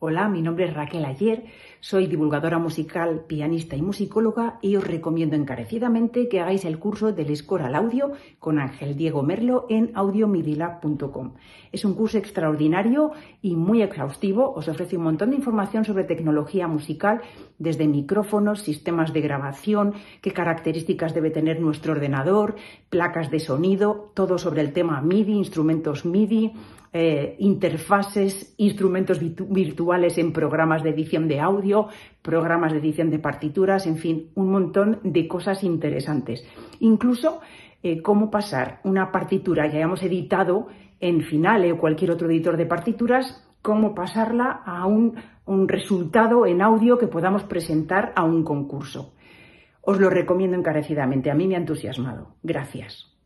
Hola, mi nombre es Raquel Ayer, soy divulgadora musical, pianista y musicóloga y os recomiendo encarecidamente que hagáis el curso del Score al Audio con Ángel Diego Merlo en audiomidila.com. Es un curso extraordinario y muy exhaustivo, os ofrece un montón de información sobre tecnología musical, desde micrófonos, sistemas de grabación, qué características debe tener nuestro ordenador, placas de sonido, todo sobre el tema MIDI, instrumentos MIDI, eh, interfaces, instrumentos virtuales, en programas de edición de audio, programas de edición de partituras, en fin, un montón de cosas interesantes. Incluso eh, cómo pasar una partitura que hayamos editado en Finale o cualquier otro editor de partituras, cómo pasarla a un resultado en audio que podamos presentar a un concurso. Os lo recomiendo encarecidamente, a mí me ha entusiasmado. Gracias.